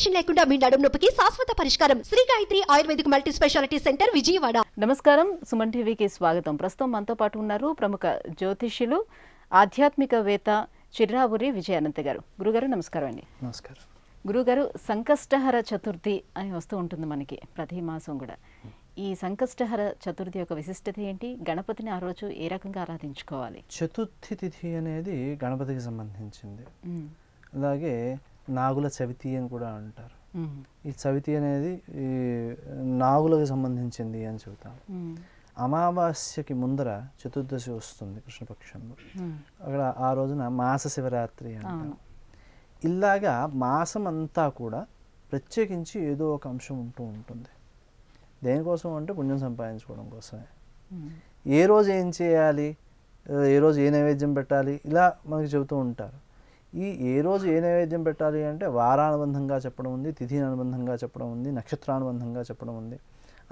Inflammation లేకుండా మీ నడుము నొప్పికి శాశ్వత పరిష్కారం Shri Gayatri ayurvedic multi speciality centre Vijayawada నమస్కారం సుమన్ టీవీకి స్వాగతం ప్రస్తుతం మనతో పాటు ఉన్నారు ప్రముఖ జ్యోతిష్యులు ఆధ్యాత్మికవేత్త చిర్రావురి విజయ అనంత గారు గురుగారు నమస్కారం అండి నమస్కారం గురుగారు సంకష్టహర చతుర్థి అని వస్తూ ఉంటుంది మనకి ప్రతి మాసం కూడా ఈ సంకష్టహర చతుర్థి యొక్క విశిష్టత ఏంటి గణపతిని ఆ రోజు ఏ రకంగా ఆరాధించుకోవాలి చతుర్థి తిథి అనేది గణపతికి సంబంధించింది అలాగే నాగుల చవితి అని కూడా అంటారు ఈ చవితి అనేది ఈ నాగులకు సంబంధించింది అని చెబుతాం అమావాస్యకి ముందర చతుర్దశి వస్తుంది కృష్ణపక్షంలో అక్కడ ఆ రోజున మాస శివరాత్రి అంటారు ఇలాగా మాసం అంతా కూడా ప్రత్యేకించి ఏదో ఒక అంశం ఉంటూ ఉంటుంది దేనికోసం అంటే పుణ్యం సంపాదించుకోవడం కోసమే ఏ రోజు ఏం చేయాలి ఏ రోజు ఏ నైవేద్యం పెట్టాలి ఇలా మనకి చెబుతూ ఉంటారు ఈ ఏ రోజు ఏ నైవేద్యం పెట్టాలి అంటే వారానుబంధంగా చెప్పడం ఉంది తిథి అనుబంధంగా చెప్పడం ఉంది నక్షత్రానుబంధంగా చెప్పడం ఉంది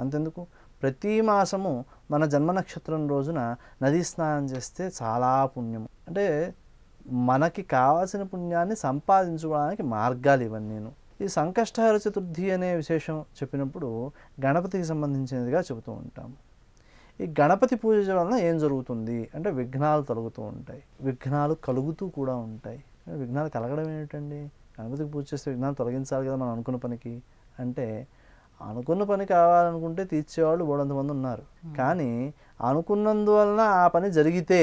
అంతెందుకు ప్రతి మాసము మన జన్మ నక్షత్రం రోజున నదీ స్నానం చేస్తే చాలా పుణ్యము అంటే మనకి కావాల్సిన పుణ్యాన్ని సంపాదించుకోవడానికి మార్గాలు ఇవన్నీ నేను ఈ సంకష్టహర చతుర్థి అనే విశేషం చెప్పినప్పుడు గణపతికి సంబంధించినదిగా చెబుతూ ఉంటాము ఈ గణపతి పూజ వలన ఏం జరుగుతుంది అంటే విఘ్నాలు తొలగుతూ ఉంటాయి విఘ్నాలు కలుగుతూ కూడా ఉంటాయి విఘ్నాలు కలగడం ఏమిటండి గణపతికి పూజ చేస్తే విఘ్నాలు తొలగించాలి కదా మనం అనుకున్న పనికి అంటే అనుకున్న పని కావాలనుకుంటే తీర్చేవాళ్ళు బోడంతమంది ఉన్నారు కానీ అనుకున్నందువలన ఆ పని జరిగితే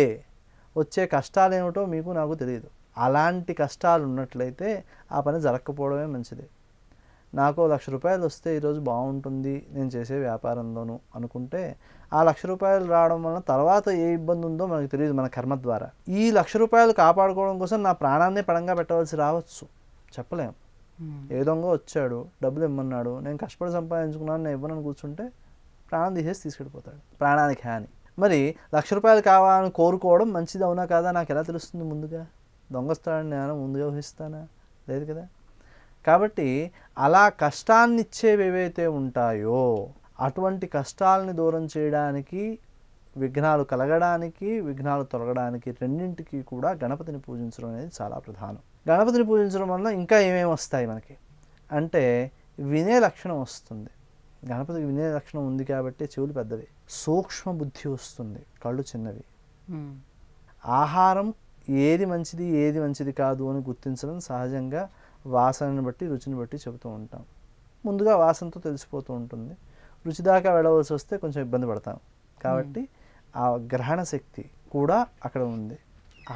వచ్చే కష్టాలు ఏమిటో మీకు నాకు తెలియదు అలాంటి కష్టాలు ఉన్నట్లయితే ఆ పని జరగకపోవడమే మంచిది నాకు లక్ష రూపాయలు వస్తే ఈరోజు బాగుంటుంది నేను చేసే వ్యాపారంలోను అనుకుంటే ఆ లక్ష రూపాయలు రావడం వలన తర్వాత ఏ ఇబ్బంది ఉందో మనకు తెలియదు మన కర్మ ద్వారా ఈ లక్ష రూపాయలు కాపాడుకోవడం కోసం నా ప్రాణాన్ని పడంగా పెట్టవలసి రావచ్చు చెప్పలేం hmm. ఏ దొంగ వచ్చాడు డబ్బులు ఇమ్మన్నాడు నేను కష్టపడి సంపాదించుకున్నాను నేను ఇవ్వనని కూర్చుంటే ప్రాణం తీసేసి తీసుకెళ్ళిపోతాడు ప్రాణానికి హాని మరి లక్ష రూపాయలు కావాలని కోరుకోవడం మంచిది అవునా కాదా నాకు ఎలా తెలుస్తుంది ముందుగా దొంగస్తాడని నేను ముందుగా ఊహిస్తానా లేదు కదా కాబట్టి అలా కష్టాన్నిచ్చేవి ఏవైతే ఉంటాయో అటువంటి కష్టాలని దూరం చేయడానికి విఘ్నాలు కలగడానికి విఘ్నాలు తొలగడానికి రెండింటికి కూడా గణపతిని పూజించడం అనేది చాలా ప్రధానం గణపతిని పూజించడం వల్ల ఇంకా ఏమేమి వస్తాయి మనకి అంటే వినే లక్షణం వస్తుంది గణపతికి వినే లక్షణం ఉంది కాబట్టి చెవులు పెద్దవి సూక్ష్మ బుద్ధి వస్తుంది కళ్ళు చిన్నవి ఆహారం ఏది మంచిది ఏది మంచిది కాదు అని గుర్తించడం సహజంగా వాసనను బట్టి రుచిని బట్టి చెబుతూ ఉంటాం ముందుగా వాసనతో తెలిసిపోతూ ఉంటుంది రుచి దాకా వెళ్ళవలసి వస్తే కొంచెం ఇబ్బంది పడతాం కాబట్టి ఆ గ్రహణ శక్తి కూడా అక్కడ ఉంది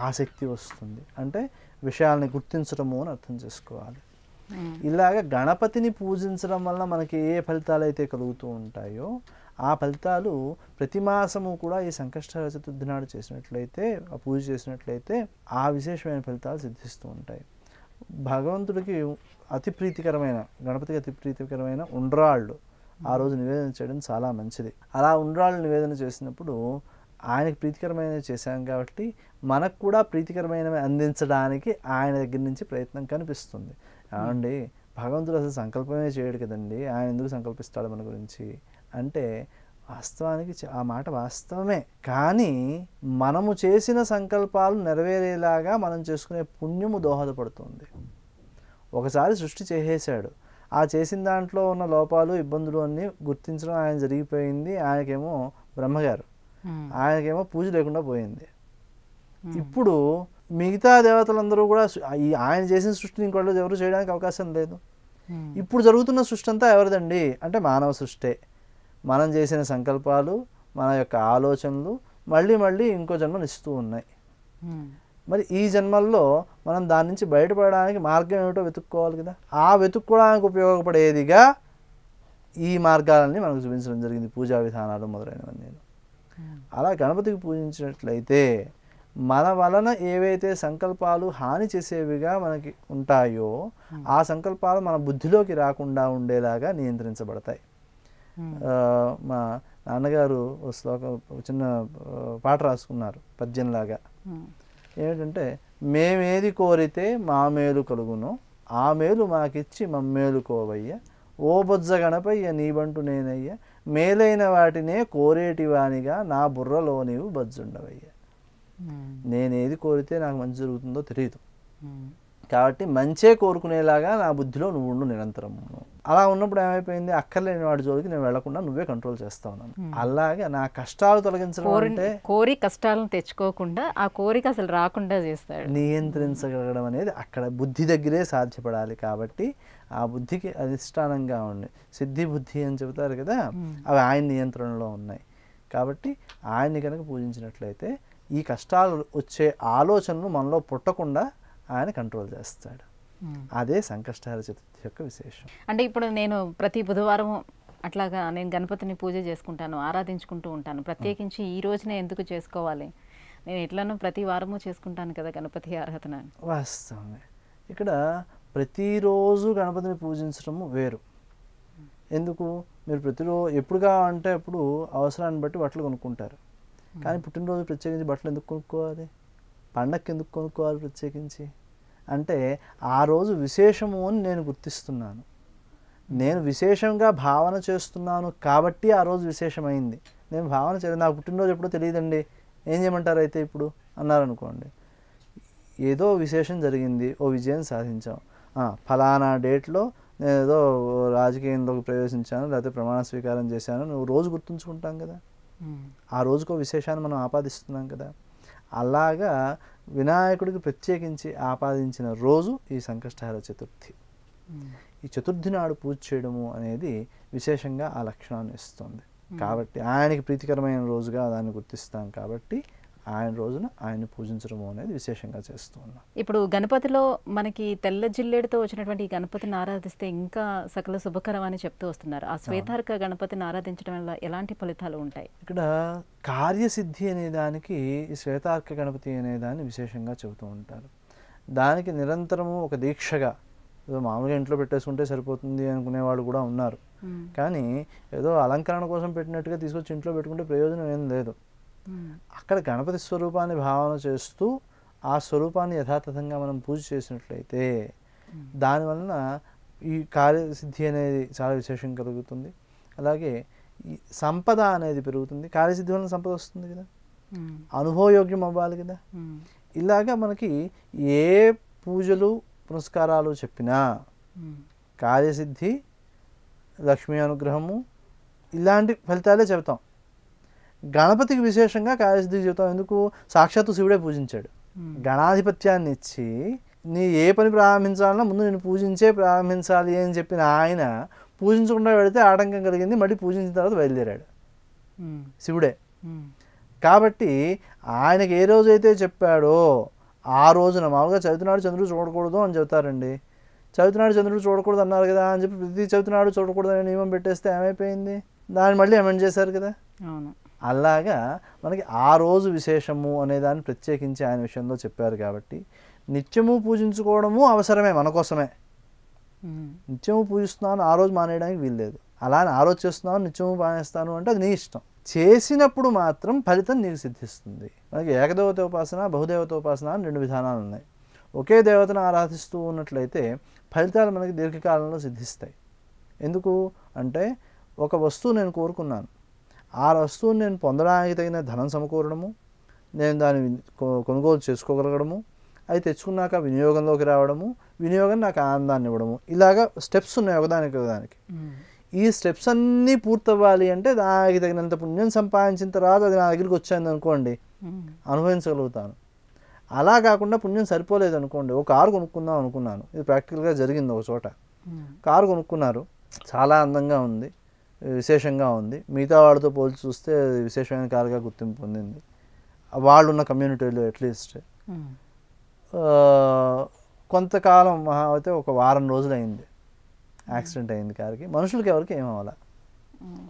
ఆసక్తి వస్తుంది అంటే విషయాల్ని గుర్తించడము అని అర్థం చేసుకోవాలి ఇలాగ గణపతిని పూజించడం వల్ల మనకి ఏ ఫలితాలు అయితే కలుగుతూ ఉంటాయో ఆ ఫలితాలు ప్రతి మాసము కూడా ఈ సంకష్ట చతుర్థి నాడు చేసినట్లయితే ఆ పూజ చేసినట్లయితే ఆ విశేషమైన ఫలితాలు సిద్ధిస్తూ ఉంటాయి భగవంతుడికి అతి ప్రీతికరమైన గణపతికి అతి ప్రీతికరమైన ఉండ్రాళ్ళు ఆ రోజు నివేదన చేయడం చాలా మంచిది అలా ఉండ్రాళ్ళు నివేదన చేసినప్పుడు ఆయనకు ప్రీతికరమైనవి చేశాం కాబట్టి మనకు కూడా ప్రీతికరమైనవి అందించడానికి ఆయన దగ్గర నుంచి ప్రయత్నం కనిపిస్తుంది అండి భగవంతుడు అసలు సంకల్పమే చేయడు కదండి ఆయన ఎందుకు సంకల్పిస్తాడు మన గురించి అంటే వాస్తవానికి ఆ మాట వాస్తవమే కానీ మనము చేసిన సంకల్పాలు నెరవేరేలాగా మనం చేసుకునే పుణ్యము దోహదపడుతుంది ఒకసారి సృష్టి చేసేసాడు ఆ చేసిన దాంట్లో ఉన్న లోపాలు ఇబ్బందులు అన్నీ గుర్తించడం ఆయన జరిగిపోయింది ఆయనకేమో బ్రహ్మగారు ఆయనకేమో పూజ లేకుండా పోయింది ఇప్పుడు మిగతా దేవతలందరూ కూడా ఈ ఆయన చేసిన సృష్టిని ఇంకోళ్ళు ఎవరు చేయడానికి అవకాశం లేదు ఇప్పుడు జరుగుతున్న సృష్టి అంతా ఎవరిదండి అంటే మానవ సృష్టి మనం చేసిన సంకల్పాలు మన యొక్క ఆలోచనలు మళ్ళీ మళ్ళీ ఇంకో జన్మనిస్తూ ఉన్నాయి మరి ఈ జన్మల్లో మనం దాని నుంచి బయటపడడానికి మార్గం ఏమిటో వెతుక్కోవాలి కదా ఆ వెతుక్కోవడానికి ఉపయోగపడేదిగా ఈ మార్గాలన్నీ మనకు చూపించడం జరిగింది పూజా విధానాలు మొదలైనవన్నీ అలా గణపతికి పూజించినట్లయితే మన వలన ఏవైతే సంకల్పాలు హాని చేసేవిగా మనకి ఉంటాయో ఆ సంకల్పాలు మన బుద్ధిలోకి రాకుండా ఉండేలాగా నియంత్రించబడతాయి Hmm. మా నాన్నగారు శ్లోకం చిన్న పాట రాసుకున్నారు పద్యంలాగా hmm. ఏమిటంటే మేమేది కోరితే మా మేలు కలుగును ఆ మేలు మాకిచ్చి మమ్మేలు కోవయ్య ఓ బొజ్జ గణపయ్య నీబంటు నేనయ్య మేలైన వాటినే కోరేటివానిగా నా బుర్రలో నీవు బజ్జుండవయ్య hmm. నేనేది కోరితే నాకు మంచి జరుగుతుందో తెలియదు కాబట్టి మంచే కోరుకునేలాగా నా బుద్ధిలో నువ్వు ఉండు నిరంతరం అలా ఉన్నప్పుడు ఏమైపోయింది అక్కర్లేని వాడి జోలికి నేను వెళ్లకుండా నువ్వే కంట్రోల్ చేస్తా ఉన్నాను అలాగే నా కష్టాలు తొలగించడం కోరి కష్టాలను తెచ్చుకోకుండా ఆ కోరిక అసలు రాకుండా చేస్తాడు నియంత్రించగలగడం అనేది అక్కడ బుద్ధి దగ్గరే సాధ్యపడాలి కాబట్టి ఆ బుద్ధికి అధిష్టానంగా ఉంది సిద్ధి బుద్ధి అని చెబుతారు కదా అవి ఆయన నియంత్రణలో ఉన్నాయి కాబట్టి ఆయన్ని కనుక పూజించినట్లయితే ఈ కష్టాలు వచ్చే ఆలోచనలు మనలో పుట్టకుండా ఆయన కంట్రోల్ చేస్తాడు అదే సంకష్టార చతుర్థి యొక్క విశేషం అంటే ఇప్పుడు నేను ప్రతి బుధవారం అట్లాగా నేను గణపతిని పూజ చేసుకుంటాను ఆరాధించుకుంటూ ఉంటాను ప్రత్యేకించి ఈ రోజునే ఎందుకు చేసుకోవాలి నేను ఎట్లనో ప్రతి వారము చేసుకుంటాను కదా గణపతి ఆరాధన వాస్తవమే ఇక్కడ ప్రతిరోజు గణపతిని పూజించడము వేరు ఎందుకు మీరు ప్రతిరోజు ఎప్పుడు కావాలంటే అప్పుడు అవసరాన్ని బట్టి బట్టలు కొనుక్కుంటారు కానీ పుట్టినరోజు ప్రత్యేకించి బట్టలు ఎందుకు కొనుక్కోవాలి పండక్కి ఎందుకు కొనుక్కోవాలి ప్రత్యేకించి అంటే ఆ రోజు విశేషము అని నేను గుర్తిస్తున్నాను నేను విశేషంగా భావన చేస్తున్నాను కాబట్టి ఆ రోజు విశేషమైంది నేను భావన చే నా పుట్టినరోజు ఎప్పుడో తెలియదండి ఏం చేయమంటారు అయితే ఇప్పుడు అన్నారనుకోండి ఏదో విశేషం జరిగింది ఓ విజయం సాధించాం ఫలానా డేట్లో నేను ఏదో రాజకీయంలోకి ప్రవేశించాను లేకపోతే ప్రమాణ స్వీకారం చేశాను నువ్వు రోజు గుర్తుంచుకుంటాం కదా ఆ రోజుకో విశేషాన్ని మనం ఆపాదిస్తున్నాం కదా అలాగా వినాయకుడికి ప్రత్యేకించి ఆపాదించిన రోజు ఈ సంకష్టహర చతుర్థి ఈ చతుర్థి నాడు పూజ చేయడము అనేది విశేషంగా ఆ లక్షణాన్ని ఇస్తుంది కాబట్టి ఆయనకి ప్రీతికరమైన రోజుగా దాన్ని గుర్తిస్తాం కాబట్టి ఆయన రోజున ఆయన పూజించడం అనేది విశేషంగా చేస్తూ ఉన్నాం ఇప్పుడు గణపతిలో మనకి తెల్ల జిల్లేడుతో వచ్చినటువంటి గణపతిని ఆరాధిస్తే ఇంకా సకల శుభకరం అని చెప్తూ వస్తున్నారు ఆ శ్వేతార్క గణపతిని ఆరాధించడం వల్ల ఎలాంటి ఫలితాలు ఉంటాయి ఇక్కడ కార్యసిద్ధి అనే దానికి ఈ శ్వేతార్క గణపతి అనే దాన్ని విశేషంగా చెబుతూ ఉంటారు దానికి నిరంతరము ఒక దీక్షగా ఏదో మామూలుగా ఇంట్లో పెట్టేసుకుంటే సరిపోతుంది అనుకునేవాళ్ళు కూడా ఉన్నారు కానీ ఏదో అలంకరణ కోసం పెట్టినట్టుగా తీసుకొచ్చి ఇంట్లో పెట్టుకుంటే ప్రయోజనం ఏం లేదు అక్కడ గణపతి స్వరూపాన్ని భావన చేస్తూ ఆ స్వరూపాన్ని యథాతథంగా మనం పూజ చేసినట్లయితే దానివలన ఈ కార్యసిద్ధి అనేది చాలా విశేషం కలుగుతుంది అలాగే సంపద అనేది పెరుగుతుంది కార్యసిద్ధి వలన సంపద వస్తుంది కదా అనుభవయోగ్యం అవ్వాలి కదా ఇలాగా మనకి ఏ పూజలు పురస్కారాలు చెప్పినా కార్యసిద్ధి లక్ష్మీ అనుగ్రహము ఇలాంటి ఫలితాలే చెబుతాం గణపతికి విశేషంగా కాళహస్తి జీవితం ఎందుకు సాక్షాత్తు శివుడే పూజించాడు hmm. గణాధిపత్యాన్ని ఇచ్చి నీ ఏ పని ప్రారంభించాలన్నా ముందు నేను పూజించే ప్రారంభించాలి అని చెప్పిన ఆయన పూజించకుండా వెళితే ఆటంకం కలిగింది మళ్ళీ పూజించిన తర్వాత బయలుదేరాడు hmm. శివుడే hmm. కాబట్టి ఆయనకి ఏ రోజైతే చెప్పాడో ఆ రోజున మామూలుగా చదువుతున్నాడు చంద్రుడు చూడకూడదు అని చెబుతారండి చదువుతున్నాడు చంద్రుడు చూడకూడదు అన్నారు కదా అని చెప్పి ప్రతి చవితినాడు చూడకూడదు అనే నియమం పెట్టేస్తే ఏమైపోయింది దాన్ని మళ్ళీ అమెండ్ చేశారు కదా అవును అలాగా మనకి ఆ రోజు విశేషము అనే దాన్ని ప్రత్యేకించి ఆయన విషయంలో చెప్పారు కాబట్టి నిత్యము పూజించుకోవడము అవసరమే మన కోసమే నిత్యము పూజిస్తున్నాను ఆ రోజు మానేయడానికి వీల్లేదు అలా అని ఆలోచిస్తున్నాను నిత్యము మానేస్తాను అంటే అది నీ ఇష్టం చేసినప్పుడు మాత్రం ఫలితం నీకు సిద్ధిస్తుంది మనకి ఏకదేవత ఉపాసన బహుదేవత ఉపాసన అని రెండు విధానాలు ఉన్నాయి ఒకే దేవతను ఆరాధిస్తూ ఉన్నట్లయితే ఫలితాలు మనకి దీర్ఘకాలంలో సిద్ధిస్తాయి ఎందుకు అంటే ఒక వస్తువు నేను కోరుకున్నాను ఆ వస్తువుని నేను పొందడానికి తగిన ధనం సమకూరడము నేను దాన్ని కొనుగోలు చేసుకోగలగడము అవి తెచ్చుకున్నాక వినియోగంలోకి రావడము వినియోగం నాకు ఆనందాన్ని ఇవ్వడము ఇలాగా స్టెప్స్ ఉన్నాయి ఒకదానికి ఒకదానికి hmm. ఈ స్టెప్స్ అన్నీ పూర్తవ్వాలి అంటే దానికి తగినంత పుణ్యం సంపాదించిన తర్వాత అది నా దగ్గరికి వచ్చింది అనుకోండి hmm. అనుభవించగలుగుతాను అలా కాకుండా పుణ్యం సరిపోలేదు అనుకోండి ఒక కారు కొనుక్కుందాం అనుకున్నాను ఇది ప్రాక్టికల్గా జరిగింది ఒక చోట hmm. కారు కొనుక్కున్నారు చాలా అందంగా ఉంది విశేషంగా ఉంది మిగతా వాళ్ళతో పోల్చి చూస్తే విశేషమైన కారుగా గుర్తింపు పొందింది వాళ్ళున్న కమ్యూనిటీలో అట్లీస్ట్ కొంతకాలం మహా అయితే ఒక వారం రోజులు అయింది యాక్సిడెంట్ అయింది కారుకి మనుషులకి ఎవరికి ఏమవ్వాలా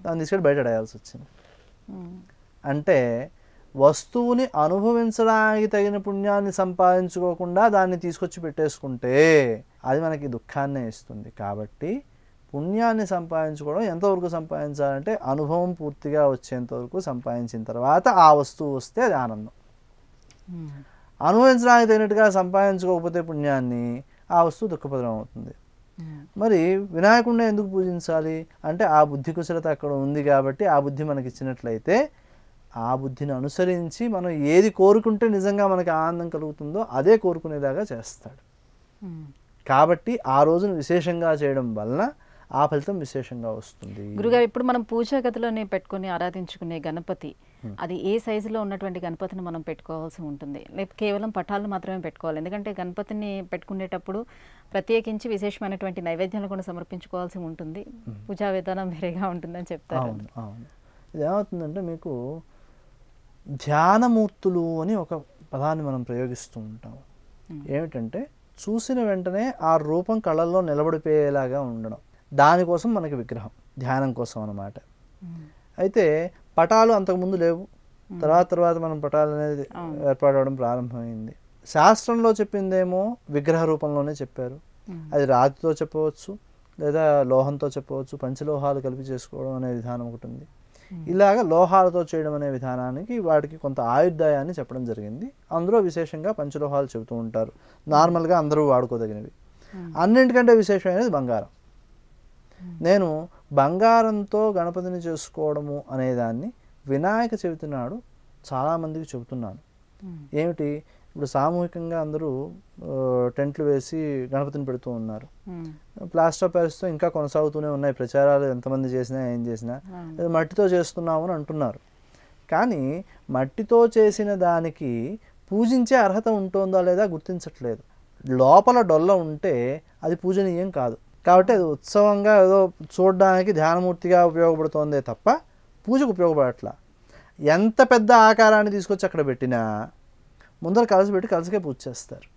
దాన్ని తీసుకెళ్ళి బయట అడగాల్సి వచ్చింది అంటే వస్తువుని అనుభవించడానికి తగిన పుణ్యాన్ని సంపాదించుకోకుండా దాన్ని తీసుకొచ్చి పెట్టేసుకుంటే అది మనకి దుఃఖాన్నే ఇస్తుంది కాబట్టి పుణ్యాన్ని సంపాదించుకోవడం ఎంతవరకు సంపాదించాలంటే అనుభవం పూర్తిగా వచ్చేంతవరకు సంపాదించిన తర్వాత ఆ వస్తువు వస్తే అది ఆనందం hmm. అనుభవించడానికి తగినట్టుగా సంపాదించుకోకపోతే పుణ్యాన్ని ఆ వస్తువు దుఃఖపదం అవుతుంది hmm. మరి వినాయకుడిని ఎందుకు పూజించాలి అంటే ఆ బుద్ధి కుశలత అక్కడ ఉంది కాబట్టి ఆ బుద్ధి మనకి ఇచ్చినట్లయితే ఆ బుద్ధిని అనుసరించి మనం ఏది కోరుకుంటే నిజంగా మనకి ఆనందం కలుగుతుందో అదే కోరుకునేలాగా చేస్తాడు hmm. కాబట్టి ఆ రోజును విశేషంగా చేయడం వలన ఆ ఫలితం విశేషంగా వస్తుంది గురుగారు ఇప్పుడు మనం పూజా గదిలోనే పెట్టుకుని ఆరాధించుకునే గణపతి అది ఏ సైజులో ఉన్నటువంటి గణపతిని మనం పెట్టుకోవాల్సి ఉంటుంది లేక కేవలం పటాలను మాత్రమే పెట్టుకోవాలి ఎందుకంటే గణపతిని పెట్టుకునేటప్పుడు ప్రత్యేకించి విశేషమైనటువంటి నైవేద్యాలు కూడా సమర్పించుకోవాల్సి ఉంటుంది పూజా విధానం వేరేగా ఉంటుందని చెప్తారు ఏమవుతుందంటే మీకు ధ్యానమూర్తులు అని ఒక పదాన్ని మనం ప్రయోగిస్తూ ఉంటాం ఏమిటంటే చూసిన వెంటనే ఆ రూపం కళల్లో నిలబడిపోయేలాగా ఉండడం దానికోసం మనకి విగ్రహం ధ్యానం కోసం అనమాట అయితే పటాలు అంతకుముందు లేవు తర్వాత తర్వాత మనం పటాలు అనేది ఏర్పడవడం ప్రారంభమైంది శాస్త్రంలో చెప్పిందేమో విగ్రహ రూపంలోనే చెప్పారు అది రాతితో చెప్పవచ్చు లేదా లోహంతో చెప్పవచ్చు పంచలోహాలు కలిపి చేసుకోవడం అనే విధానం ఒకటి ఉంది ఇలాగ లోహాలతో చేయడం అనే విధానానికి వాటికి కొంత ఆయుర్దాయాన్ని చెప్పడం జరిగింది అందులో విశేషంగా పంచలోహాలు చెబుతూ ఉంటారు నార్మల్గా అందరూ వాడుకోదగినవి అన్నింటికంటే విశేషమైనది బంగారం నేను బంగారంతో గణపతిని చేసుకోవడము అనేదాన్ని వినాయక చవితి నాడు చాలామందికి చెబుతున్నాను ఏమిటి ఇప్పుడు సామూహికంగా అందరూ టెంట్లు వేసి గణపతిని పెడుతూ ఉన్నారు ప్లాస్టర్ ప్యారిస్తో ఇంకా కొనసాగుతూనే ఉన్నాయి ప్రచారాలు ఎంతమంది చేసినా ఏం చేసినా మట్టితో చేస్తున్నాము అని అంటున్నారు కానీ మట్టితో చేసిన దానికి పూజించే అర్హత ఉంటుందా లేదా గుర్తించట్లేదు లోపల డొల్ల ఉంటే అది పూజనీయం కాదు కాబట్టి అది ఉత్సవంగా ఏదో చూడడానికి ధ్యానమూర్తిగా ఉపయోగపడుతోందే తప్ప పూజకు ఉపయోగపడట్లా ఎంత పెద్ద ఆకారాన్ని తీసుకొచ్చి అక్కడ పెట్టినా ముందర కలిసి పెట్టి కలిసికే పూజ చేస్తారు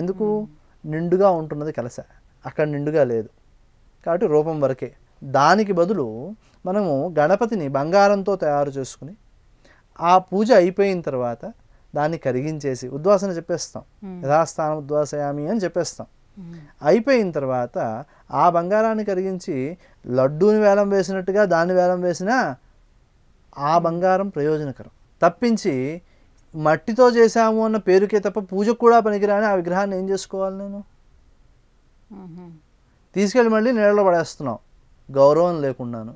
ఎందుకు నిండుగా ఉంటున్నది కలస అక్కడ నిండుగా లేదు కాబట్టి రూపం వరకే దానికి బదులు మనము గణపతిని బంగారంతో తయారు చేసుకుని ఆ పూజ అయిపోయిన తర్వాత దాన్ని కరిగించేసి ఉద్వాసన చెప్పేస్తాం యథాస్థానం ఉద్వాసయామి అని చెప్పేస్తాం అయిపోయిన తర్వాత ఆ బంగారాన్ని కరిగించి లడ్డూని వేలం వేసినట్టుగా దాన్ని వేలం వేసినా ఆ బంగారం ప్రయోజనకరం తప్పించి మట్టితో చేశాము అన్న పేరుకే తప్ప పూజకు కూడా పనికిరాని ఆ విగ్రహాన్ని ఏం చేసుకోవాలి నేను తీసుకెళ్ళి మళ్ళీ నీళ్ళలో పడేస్తున్నావు గౌరవం లేకుండాను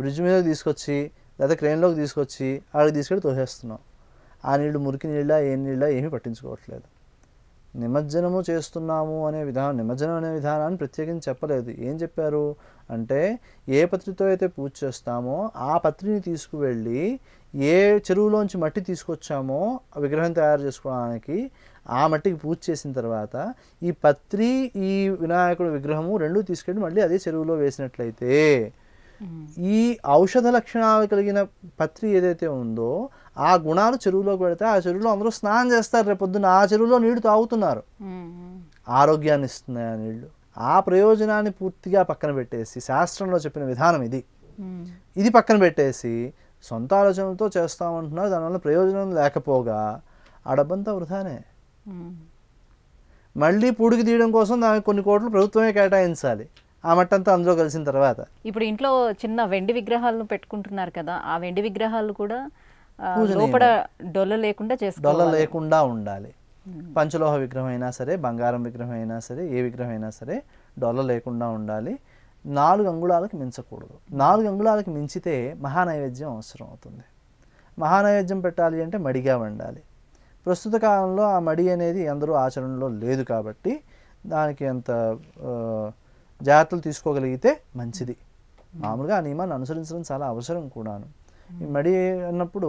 బ్రిడ్జ్ మీద తీసుకొచ్చి లేదా క్రెయిన్లోకి తీసుకొచ్చి ఆడికి తీసుకెళ్ళి తోసేస్తున్నావు ఆ నీళ్ళు మురికి నీళ్ళ ఏ నీళ్ళ ఏమీ పట్టించుకోవట్లేదు నిమజ్జనము చేస్తున్నాము అనే విధానం నిమజ్జనం అనే విధానాన్ని ప్రత్యేకించి చెప్పలేదు ఏం చెప్పారు అంటే ఏ పత్రితో అయితే పూజ చేస్తామో ఆ పత్రిని తీసుకువెళ్ళి ఏ చెరువులోంచి మట్టి తీసుకొచ్చామో విగ్రహం తయారు చేసుకోవడానికి ఆ మట్టికి పూజ చేసిన తర్వాత ఈ పత్రి ఈ వినాయకుడు విగ్రహము రెండు తీసుకెళ్ళి మళ్ళీ అదే చెరువులో వేసినట్లయితే ఈ ఔషధ లక్షణాలు కలిగిన పత్రి ఏదైతే ఉందో ఆ గుణాలు చెరువులోకి పెడితే ఆ చెరువులో అందరూ స్నానం చేస్తారు రేపొద్దున ఆ చెరువులో నీళ్లు తాగుతున్నారు ఆరోగ్యాన్ని ఇస్తున్నాయి ఆ నీళ్లు ఆ ప్రయోజనాన్ని పూర్తిగా పక్కన పెట్టేసి శాస్త్రంలో చెప్పిన విధానం ఇది ఇది పక్కన పెట్టేసి సొంత ఆలోచనలతో చేస్తామంటున్నారు దానివల్ల ప్రయోజనం లేకపోగా ఆ డబ్బంతా వృధానే మళ్ళీ పూడికి తీయడం కోసం దానికి కొన్ని కోట్లు ప్రభుత్వమే కేటాయించాలి ఆ మట్టంతా అందులో కలిసిన తర్వాత ఇప్పుడు ఇంట్లో చిన్న వెండి విగ్రహాలను పెట్టుకుంటున్నారు కదా ఆ వెండి విగ్రహాలు కూడా లోపల డొల్ల లేకుండా డొల్ల లేకుండా ఉండాలి పంచలోహ విగ్రహం అయినా సరే బంగారం విగ్రహం అయినా సరే ఏ విగ్రహం అయినా సరే డొల్ల లేకుండా ఉండాలి నాలుగు అంగుళాలకు మించకూడదు నాలుగు అంగుళాలకు మించితే మహానైవేద్యం అవసరం అవుతుంది మహానైవేద్యం పెట్టాలి అంటే మడిగా వండాలి ప్రస్తుత కాలంలో ఆ మడి అనేది అందరూ ఆచరణలో లేదు కాబట్టి దానికి అంత జాగ్రత్తలు తీసుకోగలిగితే మంచిది మామూలుగా ఆ నియమాన్ని అనుసరించడం చాలా అవసరం కూడాను ఈ మడి అన్నప్పుడు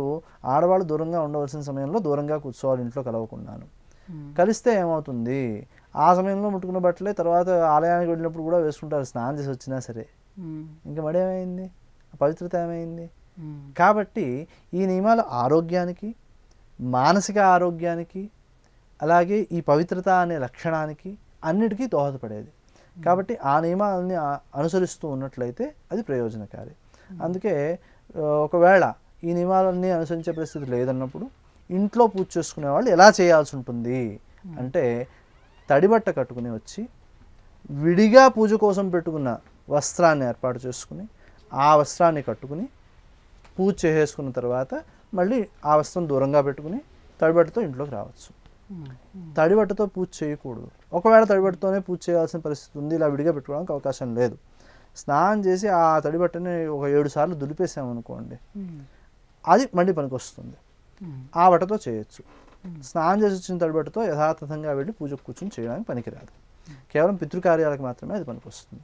ఆడవాళ్ళు దూరంగా ఉండవలసిన సమయంలో దూరంగా కూర్చోవాలి ఇంట్లో కలవకుండాను కలిస్తే ఏమవుతుంది ఆ సమయంలో ముట్టుకున్న బట్టలే తర్వాత ఆలయానికి వెళ్ళినప్పుడు కూడా వేసుకుంటారు స్నానం చేసి వచ్చినా సరే ఇంకా మడి ఏమైంది పవిత్రత ఏమైంది కాబట్టి ఈ నియమాలు ఆరోగ్యానికి మానసిక ఆరోగ్యానికి అలాగే ఈ పవిత్రత అనే లక్షణానికి అన్నిటికీ దోహదపడేది కాబట్టి ఆ నియమాలని అనుసరిస్తూ ఉన్నట్లయితే అది ప్రయోజనకారి అందుకే ఒకవేళ ఈ నియమాలన్నీ అనుసరించే పరిస్థితి లేదన్నప్పుడు ఇంట్లో పూజ చేసుకునే వాళ్ళు ఎలా చేయాల్సి ఉంటుంది అంటే తడిబట్ట కట్టుకుని వచ్చి విడిగా పూజ కోసం పెట్టుకున్న వస్త్రాన్ని ఏర్పాటు చేసుకుని ఆ వస్త్రాన్ని కట్టుకుని పూజ చేసుకున్న తర్వాత మళ్ళీ ఆ వస్త్రం దూరంగా పెట్టుకుని తడిబట్టతో ఇంట్లోకి రావచ్చు తడిబట్టతో పూజ చేయకూడదు ఒకవేళ తడిబట్టతోనే పూజ చేయాల్సిన పరిస్థితి ఉంది ఇలా విడిగా పెట్టుకోవడానికి అవకాశం లేదు స్నానం చేసి ఆ తడి బట్టని ఒక ఏడు సార్లు దులిపేసామనుకోండి అది మళ్ళీ పనికి వస్తుంది ఆ బట్టతో చేయొచ్చు స్నానం చేసి వచ్చిన తడి బట్టతో యథాతథంగా వెళ్ళి పూజ కూర్చొని చేయడానికి పనికిరాదు కేవలం పితృకార్యాలకు మాత్రమే అది పనికి వస్తుంది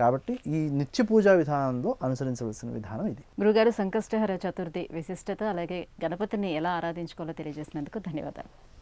కాబట్టి ఈ నిత్య పూజా విధానంలో అనుసరించవలసిన విధానం ఇది గురుగారు సంకష్టహర చతుర్థి విశిష్టత అలాగే గణపతిని ఎలా ఆరాధించుకోవాలో తెలియజేసినందుకు ధన్యవాదాలు